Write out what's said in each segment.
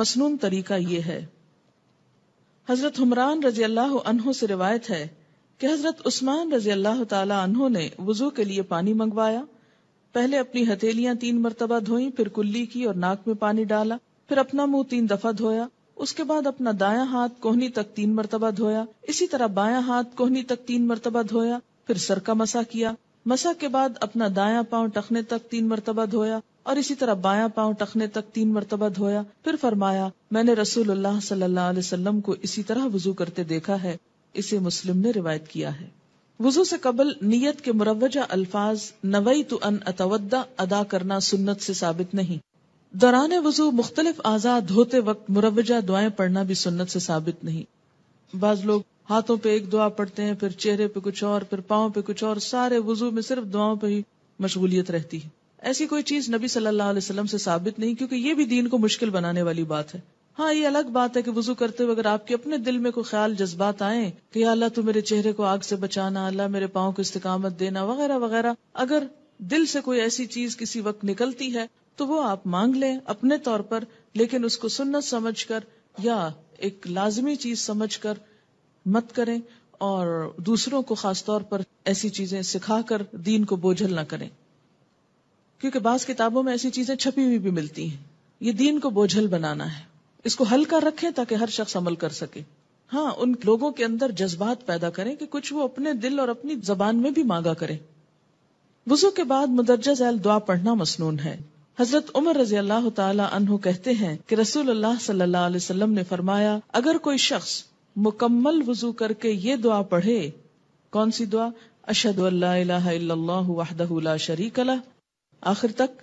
मसनून तरीका ये है हजरत हमरान रजी अल्लाह अनहो से रिवायत है कि हजरत उस्मान रजी अल्लाह तहों ने वजू के लिए पानी मंगवाया पहले अपनी हथेलियां तीन मरतबा धोई फिर कुल्ली की और नाक में पानी डाला फिर अपना मुंह तीन दफा धोया उसके बाद अपना दाया हाथ कोहनी तक तीन मरतबा धोया इसी तरह बाया हाथ कोहनी तक तीन मरतबा धोया फिर सर का मसा किया मसा के बाद अपना दाया पाँव टखने तक तीन मरतबा धोया और इसी तरह बाया पाँव टखने तक तीन मरतबा धोया फिर फरमाया मैंने रसूलुल्लाह सल्लल्लाहु अलैहि वसल्लम को इसी तरह वजू करते देखा है इसे मुस्लिम ने रिवायत किया है वजू से कबल नीयत के मुरवजा अल्फाज नवई तो अन अतवदा अदा करना सुन्नत से साबित नहीं दौरान वजू मुख्तलिफ आजाद होते वक्त मुरवजा दुआएं पढ़ना भी सुन्नत से साबित नहीं बाज लोग हाथों पे एक दुआ पढ़ते हैं फिर चेहरे पे कुछ और फिर पाओ पे कुछ और सारे वजू में सिर्फ दुआओं पे ही मशगूलियत रहती है ऐसी कोई चीज नबी सल्लल्लाहु अलैहि वसल्लम से साबित नहीं क्योंकि ये भी दीन को मुश्किल बनाने वाली बात है हाँ ये अलग बात है कि वजू करते हुए अगर आपके अपने दिल में कोई ख्याल जज्बात आए कि अल्लाह तू मेरे चेहरे को आग से बचाना अल्लाह मेरे पाओ को इस्तकामत देना वगैरह वगैरह अगर दिल से कोई ऐसी चीज किसी वक्त निकलती है तो वो आप मांग लें अपने तौर पर लेकिन उसको सुन्नत समझ कर या एक लाजमी चीज समझ कर मत करें और दूसरों को खास तौर पर ऐसी चीजें सिखाकर दीन को बोझल ना करें क्योंकि बास किताबों में ऐसी चीजें छपी हुई भी मिलती हैं ये दीन को बोझल बनाना है इसको हल्का रखें ताकि हर शख्स अमल कर सके हाँ उन लोगों के अंदर जज्बात पैदा करें कि कुछ वो अपने दिल और अपनी जबान में भी मांगा करें वजू के बाद मुदरजा जैल दुआ पढ़ना मसनून है हजरत उमर रजी अल्लाह तहते हैं कि रसूल अल्लाह ने फरमाया अगर कोई शख्स मुकम्मल वजू करके ये दुआ पढ़े कौन सी दुआ अशद वाहदला शरीक अला आखिर तक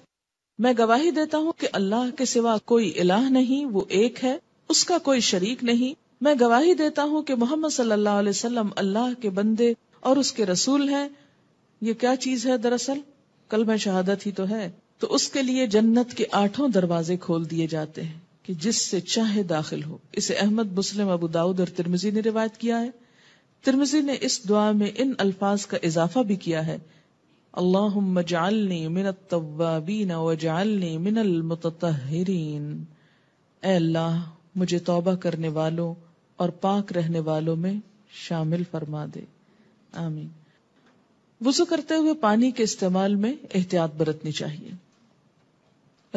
मैं गवाही देता हूँ कि अल्लाह के सिवा कोई इलाह नहीं वो एक है उसका कोई शरीक नहीं मैं गवाही देता हूँ कि मोहम्मद सल्लल्लाहु अलैहि वसल्लम अल्लाह के बंदे और उसके रसूल हैं ये क्या चीज है दरअसल कल में शहादत ही तो है तो उसके लिए जन्नत के आठों दरवाजे खोल दिए जाते हैं कि जिससे चाहे दाखिल हो इसे अहमद मुस्लिम अबू दाऊद और तिरमिजी ने रिवायत किया है तिरमिजी ने इस दुआ में इन अल्फाज का इजाफा भी किया है अल्लाहनी मिन तवाबीन वजालनी मिन मतहरीन अल्लाह मुझे तोबा करने वालों और पाक रहने वालों में शामिल फरमा दे आमीन वजू करते हुए पानी के इस्तेमाल में एहतियात बरतनी चाहिए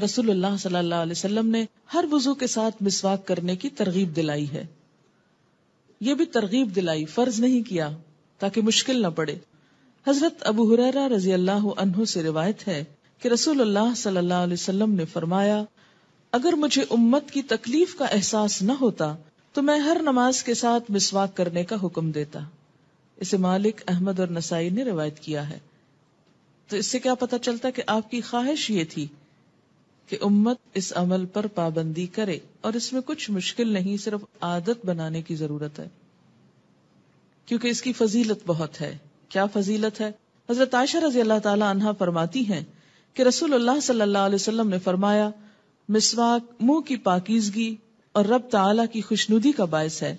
रसूलुल्लाह सल्लल्लाहु ने हर वजू के साथ मिसवाक करने की तरगीब दिलाई है यह भी तरगीब दिलाई फर्ज नहीं किया ताकि मुश्किल न पड़े हजरत अबू हुरैरा रजी अल्लाह अनहु से रिवायत है कि रसूलुल्लाह सल्लल्लाहु अलैहि वसल्लम ने फरमाया अगर मुझे उम्मत की तकलीफ का एहसास न होता तो मैं हर नमाज के साथ मिसवाक करने का हुक्म देता इसे मालिक अहमद और नसाई ने रिवायत किया है तो इससे क्या पता चलता कि आपकी ख्वाहिश ये थी कि उम्मत इस अमल पर पाबंदी करे और इसमें कुछ मुश्किल नहीं सिर्फ आदत बनाने की जरूरत है क्योंकि इसकी फजीलत बहुत है क्या फजीलत है हजरत आयशा रजी अल्लाह तला फरमाती हैं कि रसूलुल्लाह सल्लल्लाहु अलैहि वसल्लम ने फरमाया मिसवाक मुंह की पाकिजगी और रब ताला की खुशनुदी का बायस है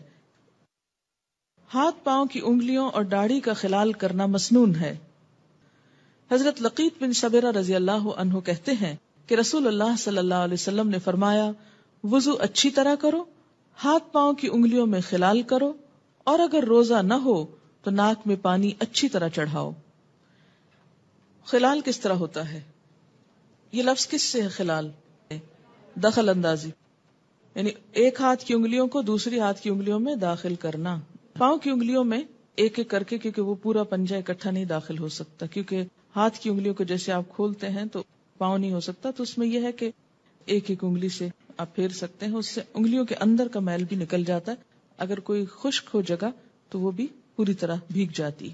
हाथ पांव की उंगलियों और दाढ़ी का खिलाल करना मसनून है हजरत लकीत बिन सबेरा रजी अल्लाह कहते हैं कि अल्लाह सल्लल्लाहु अलैहि वसल्लम ने फरमाया वजू अच्छी तरह करो हाथ पांव की उंगलियों में खिलाल करो और अगर रोजा न हो तो नाक में पानी अच्छी तरह चढ़ाओ खिलाल किस तरह होता है ये लफ्ज किस से है खिलाल दखल अंदाजी यानी एक हाथ की उंगलियों को दूसरी हाथ की उंगलियों में दाखिल करना पांव की उंगलियों में एक एक करके क्योंकि वो पूरा पंजा इकट्ठा नहीं दाखिल हो सकता क्योंकि हाथ की उंगलियों को जैसे आप खोलते हैं तो पाँव नहीं हो सकता तो उसमें यह है कि एक एक उंगली से आप फेर सकते हैं उससे उंगलियों के अंदर का मैल भी निकल जाता है अगर कोई खुश्क हो जगह तो वो भी पूरी तरह भीग जाती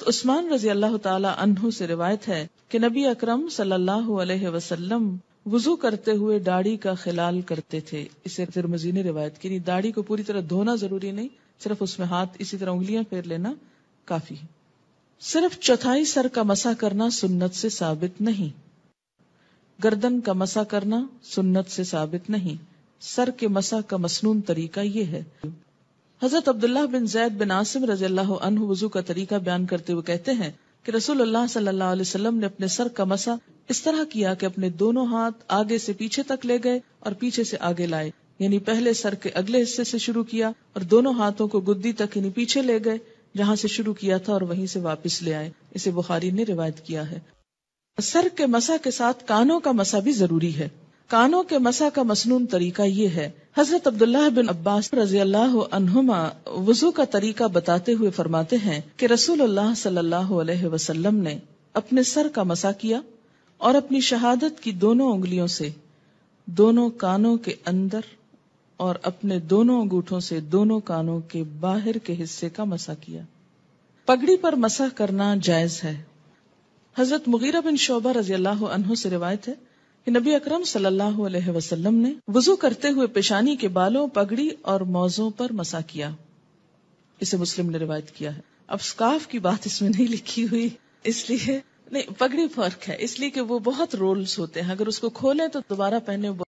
तो उस्मान रजी अल्लाह तहु से रिवायत है कि नबी अकरम सल्लल्लाहु अलैहि वसल्लम वजू करते हुए दाढ़ी का खिलाल करते थे इसे तिरमजी ने रिवायत की नहीं दाढ़ी को पूरी तरह धोना जरूरी नहीं सिर्फ उसमें हाथ इसी तरह उंगलियां फेर लेना काफी है सिर्फ चौथाई सर का मसा करना सुन्नत से साबित नहीं गर्दन का मसा करना सुन्नत से साबित नहीं सर के मसा का मसनून तरीका ये है हजरत अब्दुल्ला बिन जैद बिन आसिम रजू वजू का तरीका बयान करते हुए कहते हैं कि रसूलुल्लाह सल्लल्लाहु अलैहि वसल्लम ने अपने सर का मसा इस तरह किया कि अपने दोनों हाथ आगे से पीछे तक ले गए और पीछे से आगे लाए यानी पहले सर के अगले हिस्से से शुरू किया और दोनों हाथों को गुद्दी तक यानी पीछे ले गए जहाँ से शुरू किया था और वहीं से वापस ले आए इसे बुखारी ने रिवायत किया है सर के मसा के साथ कानों का मसा भी जरूरी है कानों के मसा का मसनून तरीका ये है हजरत अब्दुल्ला बिन अब्बास रजी अल्लाह अनहुमा वजू का तरीका बताते हुए फरमाते हैं कि अल्लाह सल्लल्लाहु अलैहि वसल्लम ने अपने सर का मसा किया और अपनी शहादत की दोनों उंगलियों से दोनों कानों के अंदर और अपने दोनों अंगूठों से दोनों कानों के बाहर के हिस्से का मसा किया पगड़ी पर मसा करना जायज है हजरत मुगीरा बिन शोबा रजी अल्लाह से रिवायत है कि नबी अकरम सल्लल्लाहु अलैहि वसल्लम ने वजू करते हुए पेशानी के बालों पगड़ी और मौजों पर मसा किया इसे मुस्लिम ने रिवायत किया है अब स्काफ की बात इसमें नहीं लिखी हुई इसलिए नहीं पगड़ी फर्क है इसलिए कि वो बहुत रोल्स होते हैं अगर उसको खोले तो दोबारा पहने